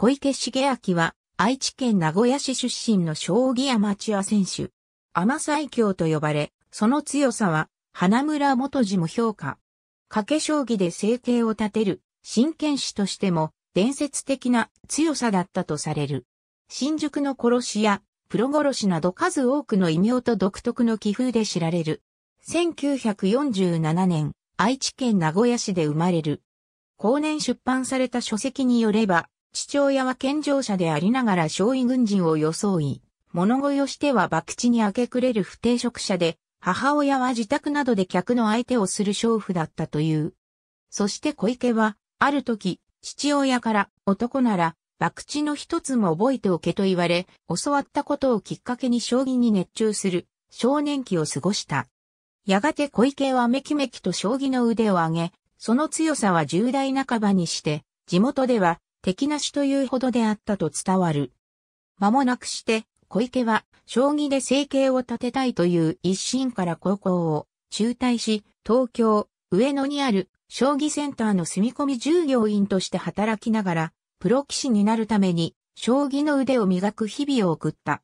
小池茂明は、愛知県名古屋市出身の将棋アマチュア選手。アマ最強と呼ばれ、その強さは、花村元次も評価。賭け将棋で生計を立てる、真剣士としても、伝説的な強さだったとされる。新宿の殺しや、プロ殺しなど数多くの異名と独特の気風で知られる。1947年、愛知県名古屋市で生まれる。後年出版された書籍によれば、父親は健常者でありながら少尉軍人を装い、物乞いをしては博打に明け暮れる不定職者で、母親は自宅などで客の相手をする娼婦だったという。そして小池は、ある時、父親から男なら、博打の一つも覚えておけと言われ、教わったことをきっかけに将棋に熱中する少年期を過ごした。やがて小池はめきめきと将棋の腕を上げ、その強さは重大半ばにして、地元では敵なしというほどであったと伝わる。間もなくして、小池は、将棋で生計を立てたいという一心から高校を中退し、東京、上野にある将棋センターの住み込み従業員として働きながら、プロ棋士になるために、将棋の腕を磨く日々を送った。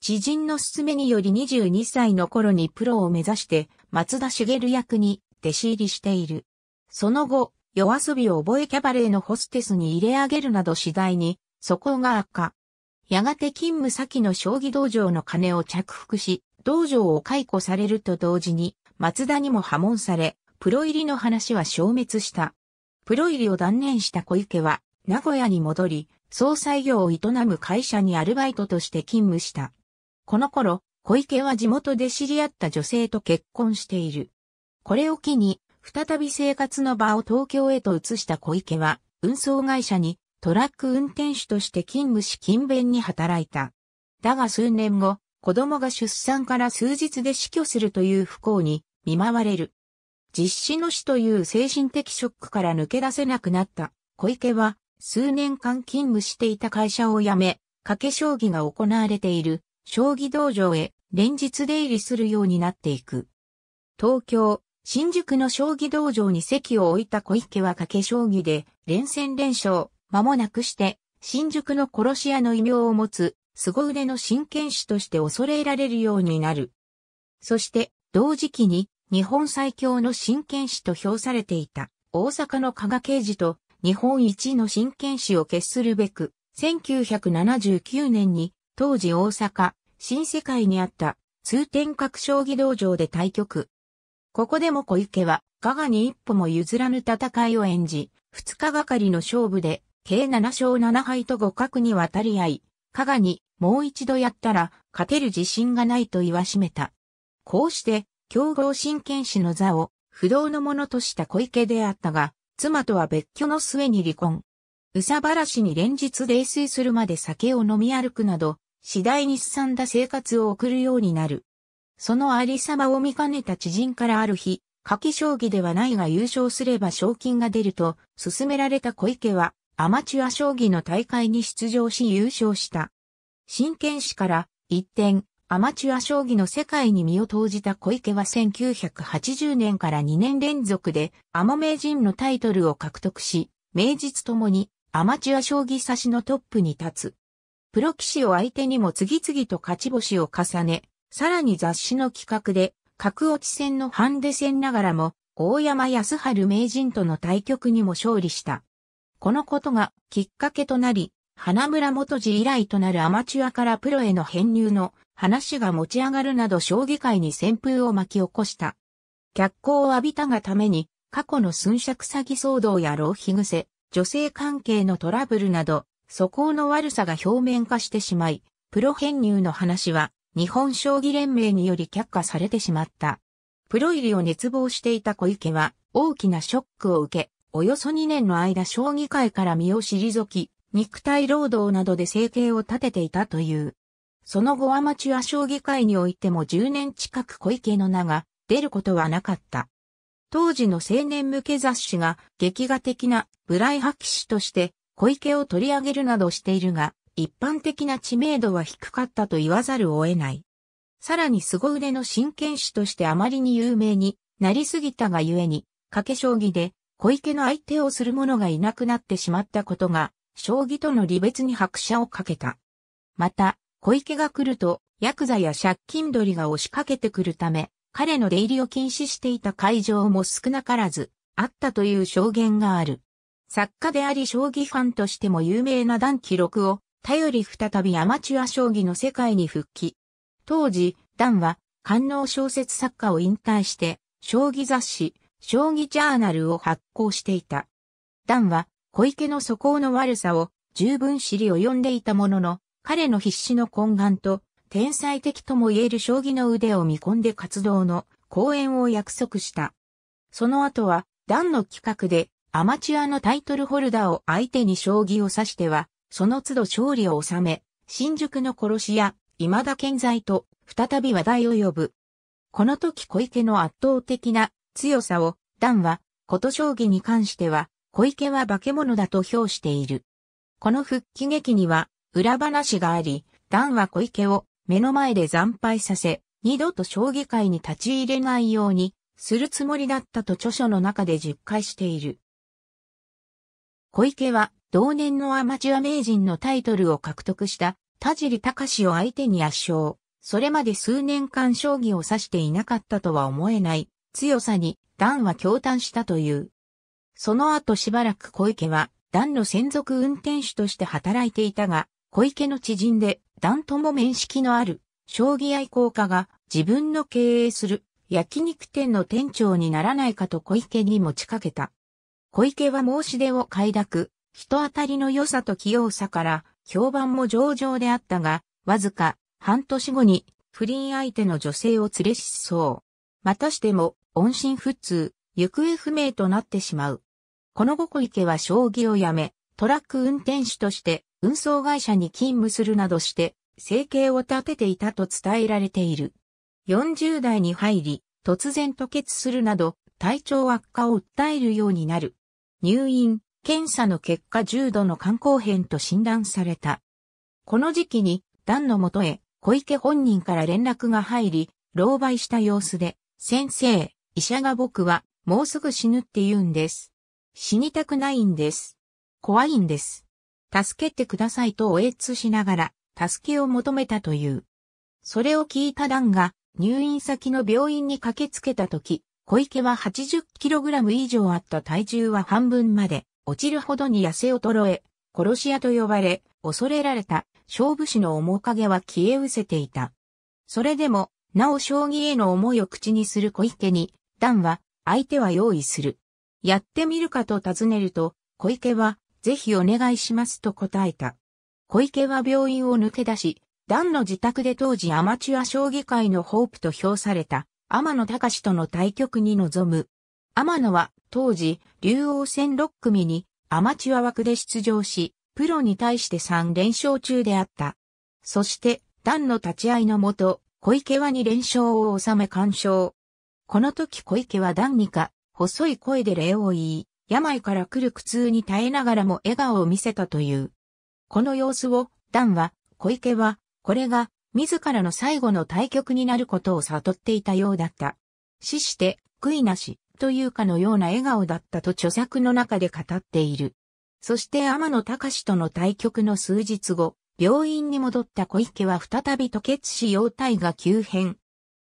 知人の勧めにより22歳の頃にプロを目指して、松田茂役に弟子入りしている。その後、夜遊びを覚えキャバレーのホステスに入れ上げるなど次第に、素行が悪化。やがて勤務先の将棋道場の金を着服し、道場を解雇されると同時に、松田にも破門され、プロ入りの話は消滅した。プロ入りを断念した小池は、名古屋に戻り、総裁業を営む会社にアルバイトとして勤務した。この頃、小池は地元で知り合った女性と結婚している。これを機に、再び生活の場を東京へと移した小池は、運送会社にトラック運転手として勤務し勤勉に働いた。だが数年後、子供が出産から数日で死去するという不幸に見舞われる。実施の死という精神的ショックから抜け出せなくなった小池は数年間勤務していた会社を辞め、賭け将棋が行われている将棋道場へ連日出入りするようになっていく。東京、新宿の将棋道場に席を置いた小池は掛け将棋で連戦連勝、間もなくして、新宿の殺し屋の異名を持つ、凄腕の真剣士として恐れられるようになる。そして、同時期に、日本最強の真剣士と評されていた、大阪の加賀刑事と、日本一の真剣士を決するべく、1979年に、当時大阪、新世界にあった、通天閣将棋道場で対局、ここでも小池は、加賀に一歩も譲らぬ戦いを演じ、二日がかりの勝負で、計七勝七敗と互角に渡り合い、加賀にもう一度やったら勝てる自信がないと言わしめた。こうして、競合神剣士の座を不動のものとした小池であったが、妻とは別居の末に離婚。うさばらしに連日泥酔するまで酒を飲み歩くなど、次第にすさんだ生活を送るようになる。そのありさまを見かねた知人からある日、夏季将棋ではないが優勝すれば賞金が出ると、勧められた小池は、アマチュア将棋の大会に出場し優勝した。真剣士から一転、アマチュア将棋の世界に身を投じた小池は1980年から2年連続でアマ名人のタイトルを獲得し、名実ともにアマチュア将棋差しのトップに立つ。プロ棋士を相手にも次々と勝ち星を重ね、さらに雑誌の企画で、角落ち戦のハンデ戦ながらも、大山康春名人との対局にも勝利した。このことがきっかけとなり、花村元次以来となるアマチュアからプロへの編入の話が持ち上がるなど将棋界に旋風を巻き起こした。脚光を浴びたがために、過去の寸尺詐欺騒動や浪費癖、女性関係のトラブルなど、素行の悪さが表面化してしまい、プロ編入の話は日本将棋連盟により却下されてしまった。プロ入りを熱望していた小池は大きなショックを受け、およそ2年の間将棋界から身を退き、肉体労働などで生計を立てていたという。その後アマチュア将棋界においても10年近く小池の名が出ることはなかった。当時の青年向け雑誌が劇画的なブライ博士として小池を取り上げるなどしているが、一般的な知名度は低かったと言わざるを得ない。さらに凄腕の真剣士としてあまりに有名になりすぎたがゆえに、掛け将棋で小池の相手をする者がいなくなってしまったことが、将棋との離別に拍車をかけた。また、小池が来ると、ヤクザや借金取りが押しかけてくるため、彼の出入りを禁止していた会場も少なからず、あったという証言がある。作家であり将棋ファンとしても有名な段記録を頼り再びアマチュア将棋の世界に復帰。当時、ダンは、官能小説作家を引退して、将棋雑誌、将棋ジャーナルを発行していた。ダンは、小池の素行の悪さを十分知り及んでいたものの、彼の必死の懇願と、天才的とも言える将棋の腕を見込んで活動の講演を約束した。その後は、ダンの企画で、アマチュアのタイトルホルダーを相手に将棋を指しては、その都度勝利を収め、新宿の殺し屋、未だ健在と、再び話題を呼ぶ。この時小池の圧倒的な強さを、段は、こと将棋に関しては、小池は化け物だと評している。この復帰劇には、裏話があり、段は小池を目の前で惨敗させ、二度と将棋界に立ち入れないように、するつもりだったと著書の中で実解している。小池は同年のアマチュア名人のタイトルを獲得した田尻隆を相手に圧勝。それまで数年間将棋を指していなかったとは思えない強さに段は驚嘆したという。その後しばらく小池は段の専属運転手として働いていたが、小池の知人で段とも面識のある将棋愛好家が自分の経営する焼肉店の店長にならないかと小池に持ちかけた。小池は申し出を快諾、人当たりの良さと器用さから評判も上々であったが、わずか半年後に不倫相手の女性を連れ失踪。またしても音信不通、行方不明となってしまう。この後小池は将棋をやめ、トラック運転手として運送会社に勤務するなどして生計を立てていたと伝えられている。40代に入り、突然吐血するなど体調悪化を訴えるようになる。入院、検査の結果重度の肝硬変と診断された。この時期に、ダンのもとへ、小池本人から連絡が入り、狼狽した様子で、先生、医者が僕は、もうすぐ死ぬって言うんです。死にたくないんです。怖いんです。助けてくださいとおえつしながら、助けを求めたという。それを聞いたダンが、入院先の病院に駆けつけたとき、小池は 80kg 以上あった体重は半分まで落ちるほどに痩せ衰え、殺し屋と呼ばれ、恐れられた勝負師の面影は消え失せていた。それでも、なお将棋への思いを口にする小池に、段は、相手は用意する。やってみるかと尋ねると、小池は、ぜひお願いしますと答えた。小池は病院を抜け出し、段の自宅で当時アマチュア将棋界のホープと評された、天野隆との対局に臨む。天野は当時、竜王戦6組にアマチュア枠で出場し、プロに対して3連勝中であった。そして、段の立ち合いのもと、小池は2連勝を収め完勝。この時小池は段にか、細い声で礼を言い、病から来る苦痛に耐えながらも笑顔を見せたという。この様子を、段は、小池は、これが、自らの最後の対局になることを悟っていたようだった。死して、悔いなし。というかのような笑顔だったと著作の中で語っている。そして天野隆との対局の数日後、病院に戻った小池は再び吐血し容体が急変。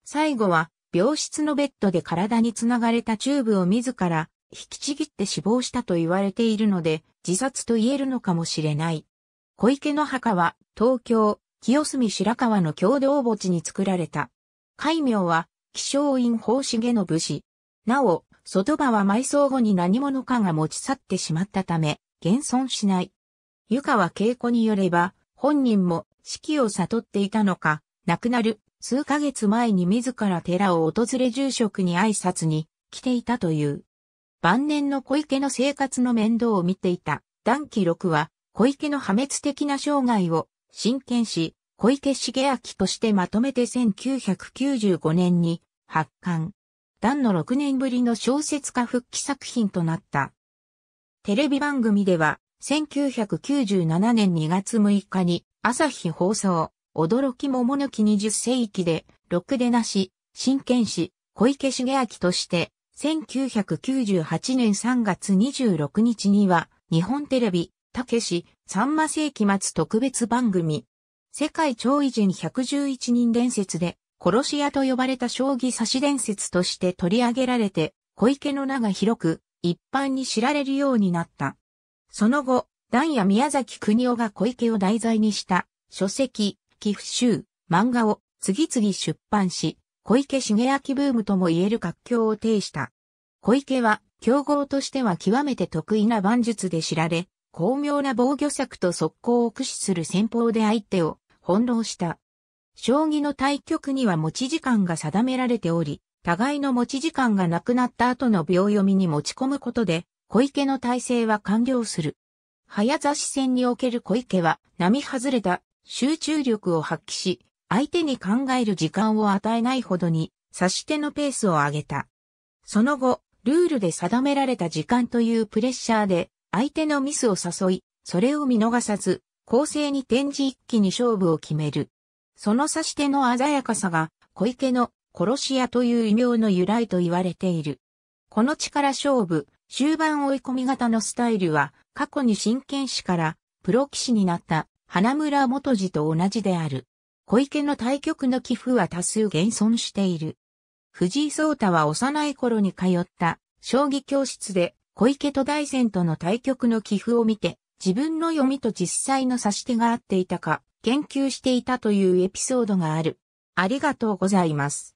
最後は、病室のベッドで体につながれたチューブを自ら引きちぎって死亡したと言われているので、自殺と言えるのかもしれない。小池の墓は、東京、清澄白河の共同墓地に作られた。戒名は、気象院法重の武士、なお、外場は埋葬後に何者かが持ち去ってしまったため、現存しない。湯川恵子によれば、本人も死期を悟っていたのか、亡くなる数ヶ月前に自ら寺を訪れ住職に挨拶に来ていたという。晩年の小池の生活の面倒を見ていた段記録は、小池の破滅的な生涯を真剣し、小池茂明としてまとめて1995年に発刊。段の6年ぶりの小説家復帰作品となった。テレビ番組では、1997年2月6日に、朝日放送、驚き桃の木20世紀で、ろくでなし、真剣士、小池茂明として、1998年3月26日には、日本テレビ、たけし、さんま世紀末特別番組、世界超偉人111人伝説で、殺し屋と呼ばれた将棋指し伝説として取り上げられて、小池の名が広く、一般に知られるようになった。その後、段や宮崎国夫が小池を題材にした書籍、寄付集、漫画を次々出版し、小池茂明ブームとも言える活況を呈した。小池は、競合としては極めて得意な万術で知られ、巧妙な防御策と速攻を駆使する戦法で相手を翻弄した。将棋の対局には持ち時間が定められており、互いの持ち時間がなくなった後の秒読みに持ち込むことで、小池の体制は完了する。早指し戦における小池は、並外れた集中力を発揮し、相手に考える時間を与えないほどに、指し手のペースを上げた。その後、ルールで定められた時間というプレッシャーで、相手のミスを誘い、それを見逃さず、構成に転じ一気に勝負を決める。その差し手の鮮やかさが、小池の殺し屋という異名の由来と言われている。この力勝負、終盤追い込み型のスタイルは、過去に真剣士からプロ棋士になった花村元次と同じである。小池の対局の寄付は多数現存している。藤井聡太は幼い頃に通った将棋教室で小池と大戦との対局の寄付を見て自分の読みと実際の指し手が合っていたか研究していたというエピソードがある。ありがとうございます。